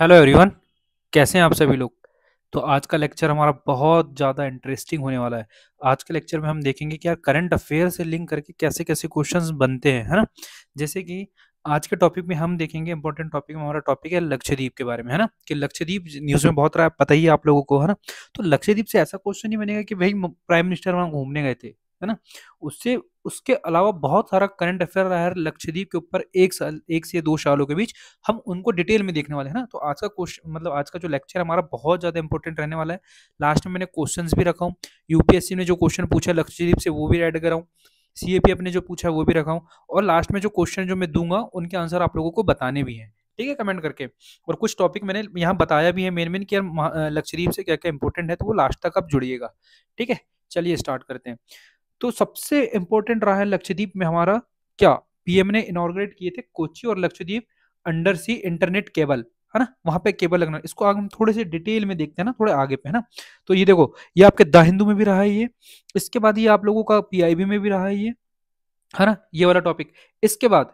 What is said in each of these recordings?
hello everyone कैसे हैं आप सभी लोग तो आज का लेक्चर हमारा बहुत ज़्यादा इंटरेस्टिंग होने वाला है आज के लेक्चर में हम देखेंगे कि यार करंट अफेयर से लिंक करके कैसे कैसे क्वेश्चंस बनते हैं है ना जैसे कि आज के टॉपिक में हम देखेंगे इंपॉर्टेंट टॉपिक में हमारा टॉपिक है लक्षद्वीप के बारे में है ना कि लक्षद्वीप न्यूज में बहुत रहा है पता ही आप लोगों को है ना तो लक्षद्वीप से ऐसा क्वेश्चन ही बनेगा कि भाई प्राइम मिनिस्टर वहाँ घूमने गए थे है ना उससे उसके अलावा बहुत सारा करंट अफेयर रहा है लक्षद्वीप के ऊपर एक साल एक से दो सालों के बीच हम उनको डिटेल में देखने वाले हैं ना तो आज का क्वेश्चन मतलब आज का जो लेक्चर हमारा बहुत ज़्यादा इंपॉर्टेंट रहने वाला है लास्ट में मैंने क्वेश्चंस भी रखा हूँ यूपीएससी ने जो क्वेश्चन पूछा लक्षद्वीप से वो भी एड कराऊँ सी ए पी अपने जो पूछा वो भी रखा हूँ और लास्ट में जो क्वेश्चन जो मैं दूंगा उनके आंसर आप लोगों को बताने भी हैं ठीक है कमेंट करके और कुछ टॉपिक मैंने यहाँ बताया भी है मेन मेन कि यार लक्षद्वीप से क्या क्या इंपॉर्टेंट है तो वो लास्ट तक आप जुड़िएगा ठीक है चलिए स्टार्ट करते हैं तो सबसे इंपॉर्टेंट रहा है लक्षद्वीप में हमारा क्या पीएम ने इनग्रेट किए थे कोची और Lakshadweep under sea internet cable है ना वहां पे केबल लगना इसको आगे हम थोड़े से डिटेल में देखते हैं ना थोड़े आगे पे है ना तो ये देखो ये आपके द हिंदू में भी रहा है ये इसके बाद ये आप लोगों का पीआईबी में भी रहा है ये है ना ये वाला टॉपिक इसके बाद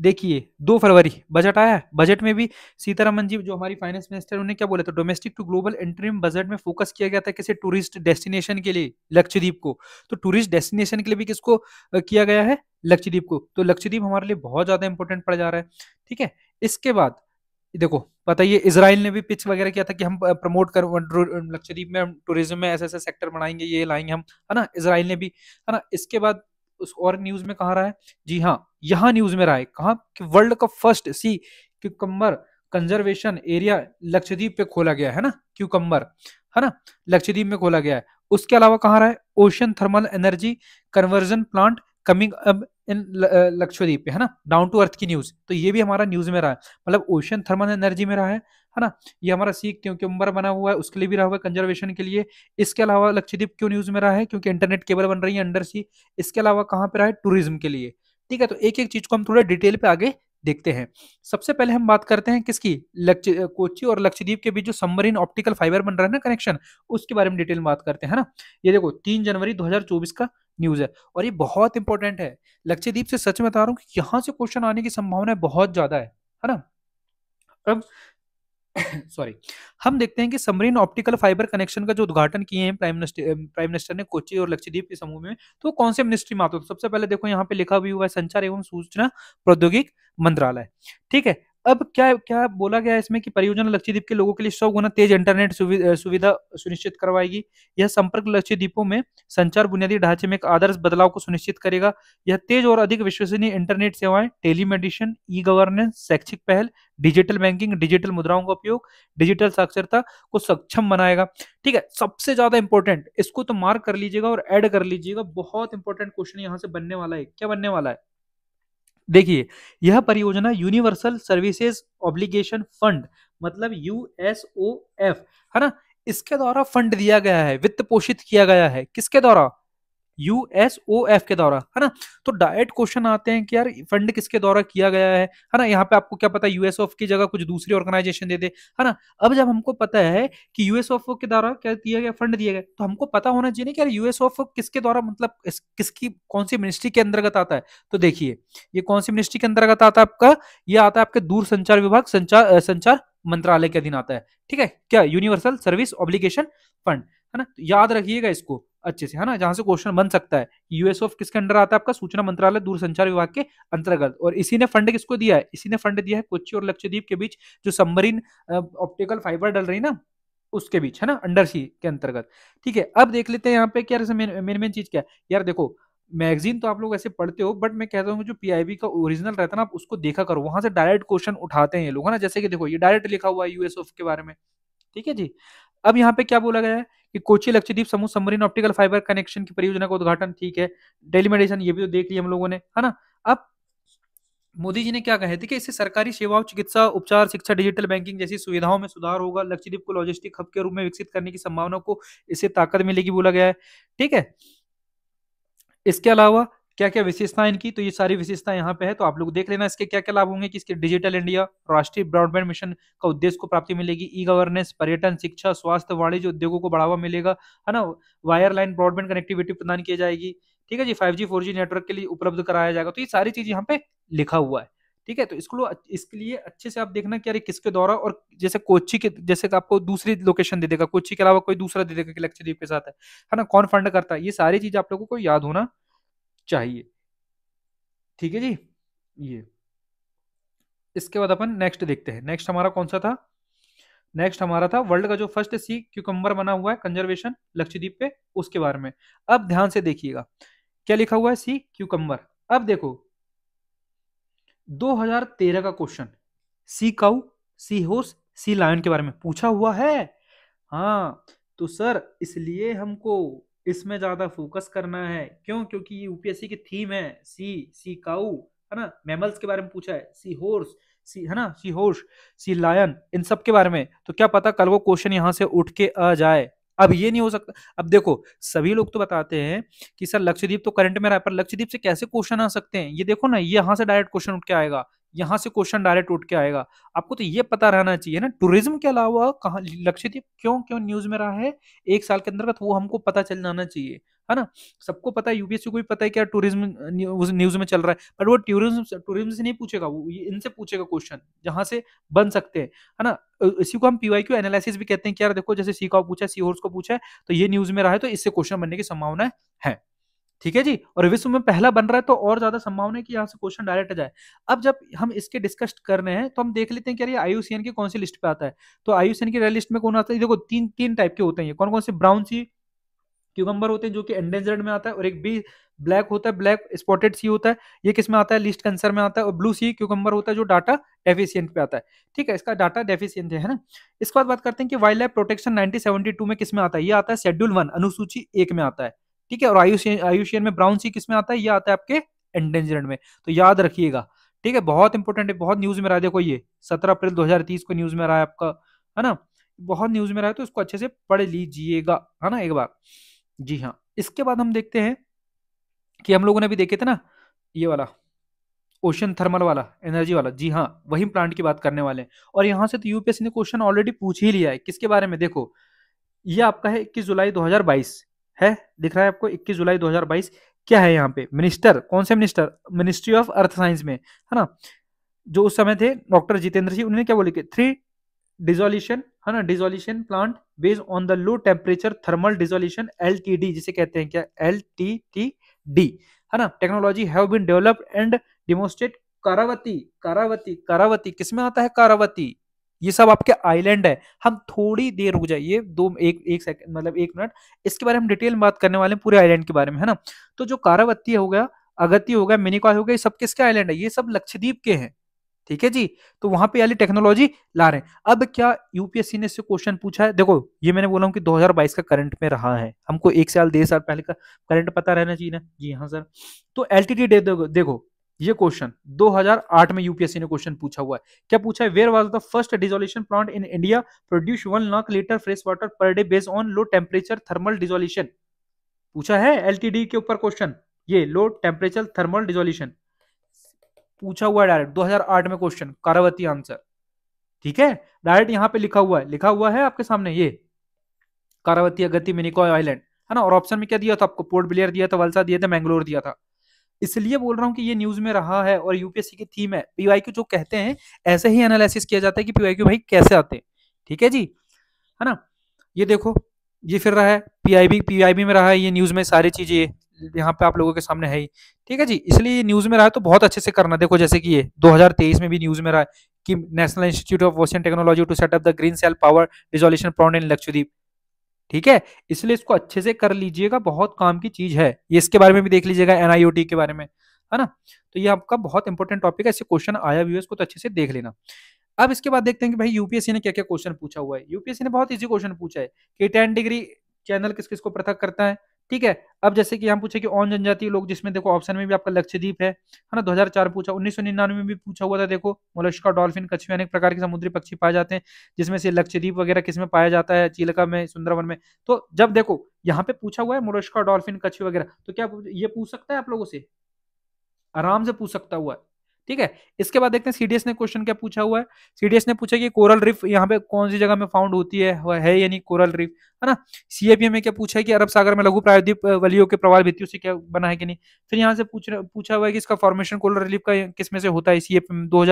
देखिए दो फरवरी बजट आया है बजट में भी सीतारामन जी जो हमारी फाइनेंस मिनिस्टर उन्हें क्या बोला था domestic to global interim budget में फोकस किया गया था किसी टूरिस्ट डेस्टिनेशन के लिए लक्षद्वीप को तो टूरिस्ट डेस्टिनेशन के लिए भी किसको किया गया है लक्षद्वीप को तो लक्षद्वीप हमारे लिए बहुत ज्यादा इंपॉर्टेंट पड़ जा रहा है ठीक है इसके बाद देखो पता ही इसराइल ने भी पिच वगैरह किया था कि हम प्रमोट कर लक्षद्वीप में टूरिज्म में ऐसे ऐसे सेक्टर बनाएंगे ये लाएंगे हम है ना इसराइल ने भी है ना इसके बाद उस और न्यूज में कहा रहा है जी हाँ यहाँ न्यूज में रहा है कहा कि वर्ल्ड का first sea cucumber conservation area Lakshadweep पे खोला गया है ना क्यूकम्बर है ना लक्षद्वीप में खोला गया है उसके अलावा कहाँ रहा है ocean thermal energy conversion plant coming अब इन लक्षद्वीप पे है ना डाउन टू अर्थ की न्यूज तो ये भी हमारा न्यूज में रहा है मतलब ओशन थर्मल एनर्जी में रहा है है ना ये हमारा सी क्योंकि उम्र बना हुआ है उसके लिए भी रहा हुआ है कंजर्वेशन के लिए इसके अलावा लक्षद्वीप क्यों न्यूज में रहा है क्योंकि इंटरनेट केबल बन रही है अंडर सी इसके अलावा कहाँ पे रहा है टूरिज्म के लिए ठीक है तो एक एक चीज को हम थोड़ा डिटेल पे आगे देखते हैं सबसे पहले हम बात करते हैं किसकी लक्ष कोची और लक्षद्वीप के बीच जो सबमरीन ऑप्टिकल फाइबर बन रहा है ना कनेक्शन उसके बारे में डिटेल में बात करते हैं ना ये देखो तीन जनवरी 2024 का न्यूज है और ये बहुत इंपॉर्टेंट है लक्षद्वीप से सच में बता रहा हूँ कि यहाँ से क्वेश्चन आने की संभावना बहुत ज्यादा है है ना अब सॉरी हम देखते हैं कि समरीन ऑप्टिकल फाइबर कनेक्शन का जो उद्घाटन किए हैं प्राइम मिनिस्टर प्राइम मिनिस्टर ने कोची और लक्षद्वीप के समूह में तो कौन से मिनिस्ट्री में आता है तो सबसे पहले देखो यहाँ पे लिखा भी हुआ है संचार एवं सूचना प्रौद्योगिक मंत्रालय ठीक है अब क्या क्या बोला गया इसमें कि परियोजना लक्षद्वीप के लोगों के लिए सौ गुना तेज इंटरनेट सुविधा सुनिश्चित करवाएगी यह संपर्क लक्षद्वीपों में संचार बुनियादी ढांचे में एक आदर्श बदलाव को सुनिश्चित करेगा यह तेज और अधिक विश्वसनीय इंटरनेट सेवाएं टेलीमेडिसिन ई गवर्नेंस शैक्षिक पहल डिजिटल बैंकिंग डिजिटल मुद्राओं का उपयोग डिजिटल साक्षरता को सक्षम बनाएगा ठीक है सबसे ज्यादा इंपॉर्टेंट इसको तो मार्क कर लीजिएगा और एड कर लीजिएगा बहुत इंपॉर्टेंट क्वेश्चन यहाँ से बनने वाला है क्या बनने वाला है देखिए यह परियोजना यूनिवर्सल सर्विसेज ऑब्लिगेशन फंड मतलब एफ है ना इसके द्वारा फंड दिया गया है वित्त पोषित किया गया है किसके द्वारा यूएसओएफ के द्वारा है ना तो डायरेक्ट क्वेश्चन आते हैं कि यार फंड किसके द्वारा किया गया है है ना यहाँ पे आपको क्या पता यूएसओएफ की जगह कुछ दूसरी ऑर्गेनाइजेशन दे दे है ना अब जब हमको पता है कि यूएसओएफ के द्वारा क्या दिया गया फंड दिया गया तो हमको पता होना चाहिए कि यार यूएसओएफ किसके द्वारा मतलब किसकी कौन सी मिनिस्ट्री के अंतर्गत आता है तो देखिए ये कौन सी मिनिस्ट्री के अंतर्गत आता है आपका ये आता है आपके दूर संचार विभाग संचार संचार मंत्रालय के अधीन आता है ठीक है क्या यूनिवर्सल सर्विस ऑब्लिगेशन फंड है ना तो याद रखिएगा इसको अच्छे से है ना जहां से क्वेश्चन बन सकता है यूएसओएफ किसके अंडर आता है आपका सूचना मंत्रालय दूरसंचार विभाग के अंतर्गत और इसी ने फंड किसको दिया है इसी ने फंड दिया है कोच्चि और लक्षद्वीप के बीच जो सबमरीन ऑप्टिकल फाइबर डल रही ना उसके बीच है ना अंडर सी के अंतर्गत ठीक है अब देख लेते हैं यहाँ पे क्या मेन मेन चीज क्या है यार देखो मैगजीन तो आप लोग ऐसे पढ़ते हो बट मैं कहता हूँ जो पीआईबी का ओरिजिनल रहता है ना आप उसको देखा करो वहां से डायरेक्ट क्वेश्चन उठाते हैं ये लोग है ना जैसे कि देखो ये डायरेक्ट लिखा हुआ है यूएसओ के बारे में ठीक है जी अब यहाँ पे क्या बोला गया है कि कोची लक्षद्वीप समूह समरीन ऑप्टिकल फाइबर कनेक्शन की परियोजना का उद्घाटन ठीक है डेलीमेडिसन ये भी तो देख लिया हम लोगों ने है ना अब मोदी जी ने क्या कहे थे कि इससे सरकारी सेवाओं चिकित्सा उपचार शिक्षा डिजिटल बैंकिंग जैसी सुविधाओं में सुधार होगा लक्षद्वीप को लॉजिस्टिक हब के रूप में विकसित करने की संभावना को इससे ताकत मिलेगी बोला गया है ठीक है इसके अलावा क्या क्या विशेषता इनकी तो ये सारी विशेषता यहाँ पे है तो आप लोग देख लेना इसके क्या क्या लाभ होंगे कि इसके डिजिटल इंडिया राष्ट्रीय ब्रॉडबैंड मिशन का उद्देश्य को प्राप्ति मिलेगी ई गवर्नेंस पर्यटन शिक्षा स्वास्थ्य वाणिज्य उद्योगों को बढ़ावा मिलेगा है ना वायरलाइन ब्रॉडबैंड कनेक्टिविटी प्रदान की जाएगी ठीक है जी five G four G network के लिए उपलब्ध कराया जाएगा तो ये सारी चीज यहाँ पे लिखा हुआ है ठीक है तो इसको इसके लिए अच्छे से आप देखना कि अरे किसके द्वारा और जैसे कोची के जैसे आपको दूसरी लोकेशन दे देगा कोची के अलावा कोई दूसरा दे देगा कि लक्षद्वीप के साथ है है ना कौन फंड करता है ये सारी चीज आप लोगों को याद होना चाहिए ठीक है जी ये इसके बाद अपन नेक्स्ट देखते हैं नेक्स्ट हमारा कौन सा था नेक्स्ट हमारा था वर्ल्ड का जो फर्स्ट सी क्यूकम्बर बना हुआ है कंजर्वेशन लक्षद्वीप पे उसके बारे में अब ध्यान से देखिएगा क्या लिखा हुआ है सी क्यूकम्बर अब देखो 2013 का क्वेश्चन सी काउ सी होस सी लायन के बारे में पूछा हुआ है हाँ तो सर इसलिए हमको इसमें ज़्यादा फोकस करना है क्यों क्योंकि ये यूपीएससी की थीम है सी सी काउ है ना मैमल्स के बारे में पूछा है सी होर्स सी है ना सी होर्स सी लायन इन सब के बारे में तो क्या पता कल वो क्वेश्चन यहाँ से उठ के आ जाए अब ये नहीं हो सकता अब देखो सभी लोग तो बताते हैं कि सर लक्षद्वीप तो करंट में रहा है पर लक्षद्वीप से कैसे क्वेश्चन आ सकते हैं ये देखो ना ये यहाँ से डायरेक्ट क्वेश्चन उठ के आएगा यहाँ से क्वेश्चन डायरेक्ट उठ के आएगा आपको तो ये पता रहना चाहिए ना टूरिज्म के अलावा कहाँ लक्षित क्यों क्यों न्यूज में रहा है एक साल के अंतर्गत तो वो हमको पता चल जाना चाहिए है ना सबको पता है यूपीएससी को भी पता है क्या टूरिज्म न्यूज में चल रहा है पर वो टूरिज्म टूरिज्म से नहीं पूछेगा वो इनसे पूछेगा क्वेश्चन जहां से बन सकते हैं है ना इसी को हम पीवाई क्यू एनालिसिस भी कहते हैं कि यार देखो जैसे सी का पूछा सी हॉर्स को पूछा है तो ये न्यूज में रहा है तो इससे क्वेश्चन बनने की संभावना है ठीक है जी और विश्व में पहला बन रहा है तो और ज्यादा संभावना है कि यहाँ से क्वेश्चन डायरेक्ट जाए अब जब हम इसके डिस्कस कर रहे हैं तो हम देख लेते हैं कि अरे आयुसीएन की कौन सी लिस्ट पे आता है तो आयुसीएन की लिस्ट में कौन आता है देखो तीन तीन टाइप के होते हैं कौन कौन से ब्राउन सी क्यूकम्बर होते हैं जो कि एंडेंजर्ड में आता है और एक बी ब्लैक होता है ब्लैक स्पॉटेड सी होता है ये किस में आता है लिस्ट कैंसर में आता है और ब्लू सी क्यूकम्बर होता है जो डाटा डेफिशियंट पे आता है ठीक है इसका डाटा डेफिशियंट है ना इसके बाद बात करते हैं कि वाइल्ड लाइफ प्रोटेक्शन नाइनटीन में किस में आता है ये आता है शेड्यूल वन अनुसूची एक में आता है ठीक है और आयुषियन आयुषियन में ब्राउन सी किस में आता है ये आता है आपके एंडेंजर्ड में तो याद रखिएगा ठीक है बहुत इंपॉर्टेंट है बहुत न्यूज में रहा है देखो ये सत्रह अप्रैल दो को न्यूज में रहा है आपका है ना बहुत न्यूज में रहा है तो इसको अच्छे से पढ़ लीजिएगा है ना एक बार जी हाँ इसके बाद हम देखते हैं कि हम लोगों ने भी देखे थे ना ये वाला ओशन थर्मल वाला एनर्जी वाला जी हाँ वही प्लांट की बात करने वाले हैं और यहाँ से तो यूपीएससी ने क्वेश्चन ऑलरेडी पूछ ही लिया है किसके बारे में देखो ये आपका है इक्कीस जुलाई 2022 है दिख रहा है आपको 21 जुलाई 2022 क्या है यहाँ पे मिनिस्टर कौन से minister ministry of earth science में है ना जो उस समय थे डॉक्टर जितेंद्र सिंह उन्होंने क्या बोले कि थ्री डिजोल्यूशन है ना desalination plant based on the low temperature thermal desalination L जिसे कहते हैं क्या एल है ना technology have been developed and demonstrate Kavaratti Kavaratti Kavaratti किसमें आता है कारावती ये सब आपके आइलैंड है हम थोड़ी देर रुक जाइए दो एक एक सेकंड मतलब एक मिनट इसके बारे में डिटेल में बात करने वाले हैं पूरे आइलैंड के बारे में है ना तो जो कारावती हो गया अगति हो गया मिनिकॉय हो गया ये सब किसके आइलैंड है ये सब लक्षद्वीप के हैं ठीक है जी तो वहां पे वाली टेक्नोलॉजी ला रहे हैं अब क्या यूपीएससी ने इससे क्वेश्चन पूछा है देखो ये मैंने बोला हूँ कि 2022 का करंट में रहा है हमको एक साल डेढ़ साल पहले का करंट पता रहना चाहिए ना जी हाँ सर तो एल देखो देखो ये क्वेश्चन 2008 में यूपीएससी ने क्वेश्चन पूछा हुआ है क्या पूछा है where was the first desalination plant in India produce one lakh litre fresh water per day based on low temperature thermal desalination पूछा है एलटीडी के ऊपर क्वेश्चन ये लो टेम्परेचर थर्मल डिजोल्यूशन पूछा हुआ है डायरेक्ट दो में क्वेश्चन कारावती आंसर ठीक है डायरेक्ट यहाँ पे लिखा हुआ है लिखा हुआ है आपके सामने ये कारावती अगति मिनिकॉय आइलैंड है ना और ऑप्शन में क्या दिया था आपको पोर्ट ब्लेयर दिया था वलसा दिया था मैंगलोर दिया था इसलिए बोल रहा हूँ कि ये न्यूज में रहा है और यूपीएससी की थीम है पीवाई जो कहते हैं ऐसे ही एनालिसिस किया जाता है कि पीवाई भाई कैसे आते हैं ठीक है जी है ना ये देखो ये फिर रहा है पीआईबी पीआईबी में रहा है ये न्यूज में सारी चीजें यहाँ पे आप लोगों के सामने है ही ठीक है जी इसलिए ये न्यूज में रहा है तो बहुत अच्छे से करना देखो जैसे कि ये 2023 में भी न्यूज में रहा है कि national institute of ocean technology to set up the green cell power desalination prone in Lakshadweep ठीक है इसलिए इसको अच्छे से कर लीजिएगा बहुत काम की चीज है ये इसके बारे में भी देख लीजिएगा एनआईओटी के बारे में है ना तो ये आपका बहुत इंपॉर्टेंट टॉपिक है इससे क्वेश्चन आया है को तो अच्छे से देख लेना अब इसके बाद देखते हैं कि भाई यूपीएससी ने क्या क्या क्वेश्चन पूछा हुआ है यूपीएससी ने बहुत इजी क्वेश्चन पूछा है कि टेन डिग्री चैनल किस किस को पृथक करता है ठीक है अब जैसे कि हम पूछे कि ऑन जनजातीय लोग जिसमें देखो ऑप्शन में भी आपका लक्ष्यद्वीप है है ना 2004 पूछा 1999 में भी पूछा हुआ था देखो मोलस्का डॉल्फिन कच्छ में अनेक प्रकार के समुद्री पक्षी पाए जाते हैं जिसमें से लक्ष्यद्वीप वगैरह किसमें पाया जाता है चीलका में सुंदरवन में तो जब देखो यहाँ पे पूछा हुआ है मोलस्का डॉल्फिन कच्छ वगैरह तो क्या ये पूछ सकता है आप लोगों से आराम से पूछ सकता हुआ ठीक है इसके बाद देखते हैं सीडीएस ने क्वेश्चन क्या पूछा हुआ है सीडीएस ने पूछा कि कोरल रिफ यहाँ पे कौन सी जगह में फाउंड होती है है यानी कोरल रिफ है ना सीएपीए में क्या पूछा है कि अरब सागर में लघु प्रायद्वीप वलियों के प्रवाह भित्तियों से क्या बना है कि नहीं फिर यहाँ से पूछ पूछा हुआ है कि इसका फॉर्मेशन कोलर रिलीफ का किसमें से होता है सी दो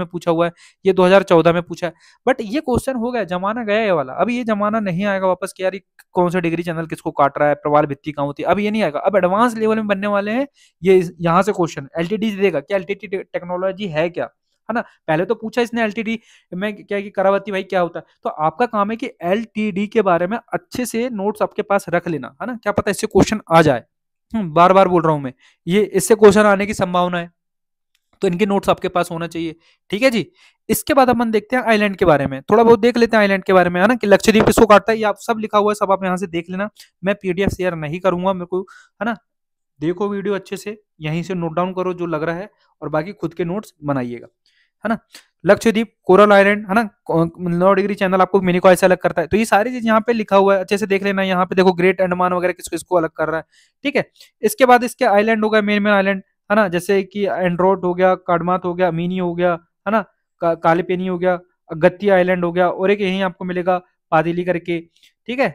में पूछा हुआ है ये दो में पूछा है बट ये क्वेश्चन हो गया जमाना गया ये वाला अब ये जमाना नहीं आएगा वापस कि यार कौन सा डिग्री चैनल किसको काट रहा है प्रवाह भित्ति कहाँ होती है अब ये नहीं आएगा अब एडवांस लेवल में बनने वाले हैं ये यहाँ से क्वेश्चन एलटीडी देगा क्या एल टेक्नोलॉजी है क्या है ना पहले तो पूछा इसने एल में क्या कि करावती भाई क्या होता है तो आपका काम है कि एल के बारे में अच्छे से नोट्स आपके पास रख लेना है ना क्या पता इससे क्वेश्चन आ जाए हम्म, बार बार बोल रहा हूं मैं ये इससे क्वेश्चन आने की संभावना है तो इनके नोट्स आपके पास होना चाहिए ठीक है जी इसके बाद अपन देखते हैं आइलैंड के बारे में थोड़ा बहुत देख लेते हैं आइलैंड के बारे में है ना कि लक्षद्वीप किसको काटता है ये आप सब लिखा हुआ है सब आप यहाँ से देख लेना मैं पीडीएफ शेयर नहीं करूंगा मेरे को है ना देखो वीडियो अच्छे से यहीं से नोट डाउन करो जो लग रहा है और बाकी खुद के नोट्स बनाइएगा है ना लक्षद्वीप कोरल आइलैंड है ना नौ डिग्री चैनल आपको मिनिकॉय से अलग करता है तो ये सारी चीज यहाँ पे लिखा हुआ है अच्छे से देख लेना यहाँ पे देखो ग्रेट अंडमान वगैरह किसको इसको अलग कर रहा है ठीक है इसके बाद इसके आइलैंड हो गया मेन मेन आइलैंड है ना जैसे कि एंड्रोट हो गया काडमात हो गया मिनी हो गया है ना कालीपेनी हो गया गत्ती आइलैंड हो गया और एक यही आपको मिलेगा पादिली करके ठीक है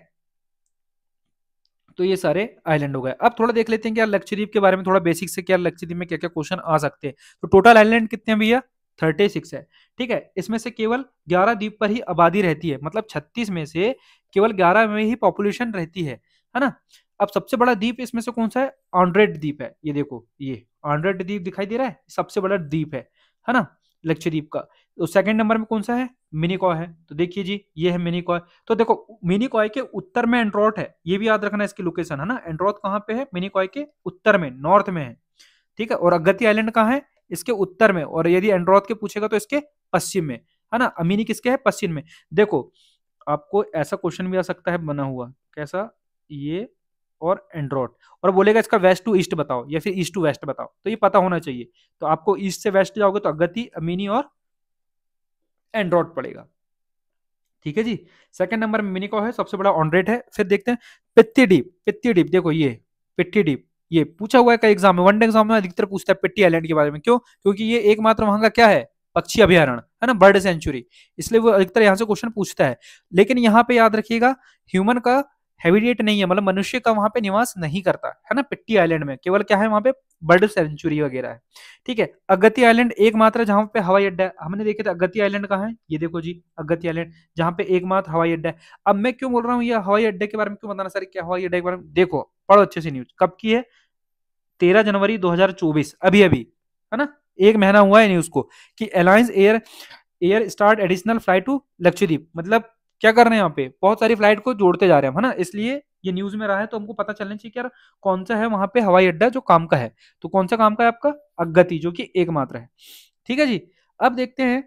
तो ये सारे आइलैंड हो गए अब थोड़ा देख लेते हैं यार लक्षद्वीप के बारे में थोड़ा बेसिक से क्या लक्षद्वीप में क्या क्या क्वेश्चन आ सकते हैं तो टोटल आइलैंड कितने भैया थर्टी सिक्स है ठीक है इसमें से केवल ग्यारह द्वीप पर ही आबादी रहती है मतलब छत्तीस में से केवल ग्यारह में ही पॉपुलेशन रहती है है ना अब सबसे बड़ा द्वीप इसमें से कौन सा है ऑन्ड्रेड द्वीप है ये देखो ये ऑनरेड द्वीप दिखाई दे रहा है सबसे बड़ा द्वीप है है ना लक्षद्वीप का तो सेकंड नंबर में कौन सा है मिनिकॉय है तो देखिए जी ये है मिनिकॉय तो देखो मिनिकॉय के उत्तर में एंड्रॉट है ये भी याद रखना इसकी लोकेशन है ना एंड्रॉट कहाँ पे है मिनिकॉय के उत्तर में नॉर्थ में है ठीक है और अगत्ती आइलैंड कहाँ है इसके उत्तर में और यदि एंड्रॉथ के पूछेगा तो इसके पश्चिम में है ना अमीनी किसके है पश्चिम में देखो आपको ऐसा क्वेश्चन भी आ सकता है बना हुआ कैसा ये और एंड्रॉड और बोलेगा इसका वेस्ट टू ईस्ट बताओ या फिर ईस्ट टू वेस्ट बताओ तो ये पता होना चाहिए तो आपको ईस्ट से वेस्ट जाओगे तो अगति अमीनी और एंड्रॉड पड़ेगा ठीक है जी सेकंड नंबर मिनिको है सबसे बड़ा ऑनरेट है फिर देखते हैं पित्ती डीप पित्ती डीप देखो ये पिट्टी डीप ये पूछा हुआ है कई एग्जाम में वनडे एग्जाम में अधिकतर पूछता है पिट्टी आइलैंड के बारे में क्यों क्योंकि ये एकमात्र वहां का क्या है पक्षी अभ्यारण है ना बर्ड सेंचुरी इसलिए वो अधिकतर यहाँ से क्वेश्चन पूछता है लेकिन यहाँ पे याद रखिएगा ह्यूमन का हैबिटेट नहीं है मतलब मनुष्य का वहां पे निवास नहीं करता है ना पिट्टी आइलैंड में केवल क्या है वहां पे बर्ड सेंचुरी वगैरह है ठीक है अगति आइलैंड एकमात्र जहां पे हवाई अड्डा है हमने देखे थे अगति आइलैंड कहा है ये देखो जी अगति आइलैंड जहां पे एकमात्र हवाई अड्डा है अब मैं क्यों बोल रहा हूँ ये हवाई अड्डे के बारे में क्यों बताना सर क्या हवाई अड्डे के बारे में देखो पढ़ो अच्छे से न्यूज कब की है तेरह जनवरी 2024 अभी अभी है ना एक महीना हुआ है नहीं उसको कि alliance air air start additional flight to Lakshadweep मतलब क्या कर रहे हैं यहाँ पे बहुत सारी फ्लाइट को जोड़ते जा रहे हैं है ना इसलिए ये न्यूज में रहा है तो हमको पता चलना चाहिए कि यार कौन सा है वहां पे हवाई अड्डा जो काम का है तो कौन सा काम का है आपका अगति जो कि एकमात्र है ठीक है जी अब देखते हैं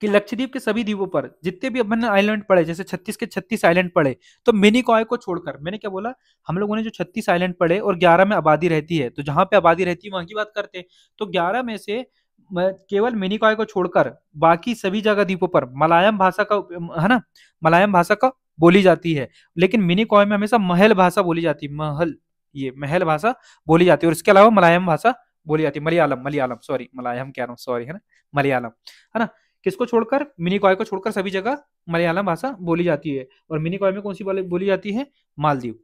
कि लक्षद्वीप के सभी द्वीपों पर जितने भी अपन आइलैंड पड़े जैसे 36 के 36 आइलैंड पड़े तो मिनिकॉय को छोड़कर मैंने क्या बोला हम लोगों ने जो 36 आइलैंड पड़े और 11 में आबादी रहती है तो जहां पे आबादी रहती है वहां की बात करते हैं तो 11 में से केवल मिनिकॉय को छोड़कर बाकी सभी जगह द्वीपों पर मलायम भाषा का है ना मलायम भाषा का बोली जाती है लेकिन मिनिकॉय में हमेशा महल भाषा बोली जाती है महल ये महल भाषा बोली जाती है और इसके अलावा मलायम भाषा बोली जाती है मलयालम मलयालम सॉरी मलायम कह रहा हूँ सॉरी है ना मलयालम है ना किसको छोड़कर मिनिकॉय को छोड़कर सभी जगह मलयालम भाषा बोली जाती है और मिनिकॉय में कौन सी बोली जाती है मालदीव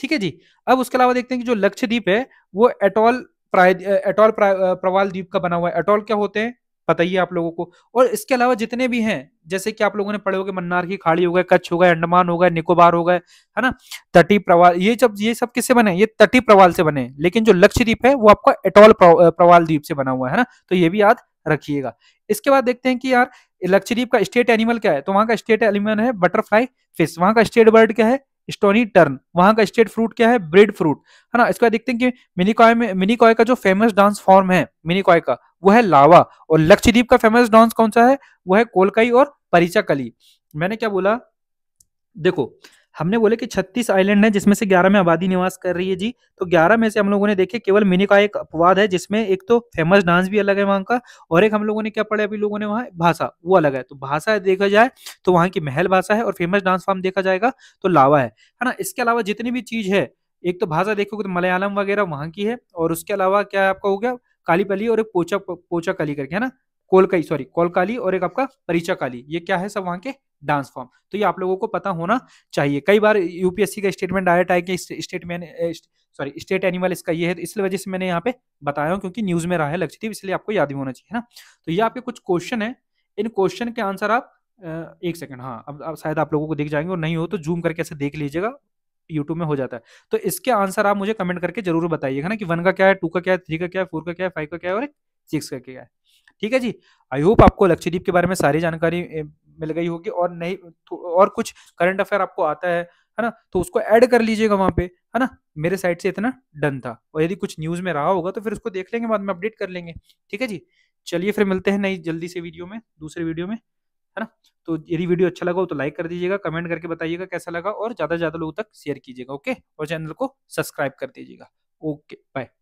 ठीक है जी अब उसके अलावा देखते हैं कि जो लक्षद्वीप है वो एटॉल एटोल प्रवाल द्वीप का बना हुआ है एटोल क्या होते हैं पता ही है आप लोगों को और इसके अलावा जितने भी हैं जैसे कि आप लोगों ने पढ़े हो गए मन्नार की खाड़ी हो गए कच्छ हो गए अंडमान हो गए निकोबार हो गए है ना तटी प्रवाल ये जब ये सब किससे बने ये तटी प्रवाल से बने लेकिन जो लक्षद्वीप है वो आपका एटोल प्रवाल द्वीप से बना हुआ है ना तो ये भी याद रखिएगा इसके बाद देखते हैं कि यार लक्षद्वीप का स्टेट एनिमल क्या है तो वहां का स्टेट एनिमल है बटरफ्लाई फिश वहां का स्टेट बर्ड क्या है स्टोनी टर्न वहां का स्टेट फ्रूट क्या है ब्रेड फ्रूट है ना इसके बाद देखते हैं कि मिनीकॉय में मिनीकॉय का जो फेमस डांस फॉर्म है मिनीकॉय का वो है लावा और लक्षद्वीप का फेमस डांस कौन सा है वो है कोलकाई और परिचा कली मैंने क्या बोला देखो हमने बोले कि 36 आइलैंड है जिसमें से 11 में आबादी निवास कर रही है जी तो 11 में से हम लोगों ने देखे केवल मिनी का एक अपवाद है जिसमें एक तो फेमस डांस भी अलग है वहां का और एक हम लोगों ने क्या पढ़ा अभी लोगों ने वहां भाषा वो अलग है तो भाषा देखा जाए तो वहाँ की महल भाषा है और फेमस डांस फॉर्म देखा जाएगा तो लावा है ना इसके अलावा जितनी भी चीज है एक तो भाषा देखोगे तो मलयालम वगैरह वहां की है और उसके अलावा क्या आपका हो गया कालीपली और एक पोचा पोचा काली करके है ना कोलकाई सॉरी कोलकाली और एक आपका परिचा काली ये क्या है सब वहाँ के डांस फॉर्म तो ये आप लोगों को पता होना चाहिए कई बार यूपीएससी का स्टेटमेंट डायरेक्ट आया कि state man sorry state animal इसका ये है तो इसलिए वजह से मैंने यहाँ पे बताया हूँ क्योंकि न्यूज में रहा है लक्ष्य इसलिए आपको याद भी होना चाहिए ना तो ये आपके कुछ क्वेश्चन है इन क्वेश्चन के आंसर आप एक सेकेंड हाँ अब, शायद आप लोगों को दिख जाएंगे और नहीं हो तो जूम करके ऐसे देख लीजिएगा YouTube में हो जाता है तो इसके आंसर आप मुझे कमेंट करके जरूर बताइएगा ना कि वन का क्या है टू का क्या है थ्री का क्या है फोर का क्या है फाइव का क्या है और सिक्स का क्या है ठीक है जी आई होप आपको लक्षद्वीप के बारे में सारी जानकारी मिल गई होगी और नहीं तो और कुछ करंट अफेयर आपको आता है है ना तो उसको ऐड कर लीजिएगा वहां पे है ना मेरे साइड से इतना डन था और यदि कुछ न्यूज में रहा होगा तो फिर उसको देख लेंगे बाद में अपडेट कर लेंगे ठीक है जी चलिए फिर मिलते हैं नई जल्दी से वीडियो में दूसरे वीडियो में है ना तो यदि वीडियो अच्छा लगा हो तो लाइक कर दीजिएगा कमेंट करके बताइएगा कैसा लगा और ज़्यादा से ज़्यादा लोगों तक शेयर कीजिएगा ओके और चैनल को सब्सक्राइब कर दीजिएगा ओके बाय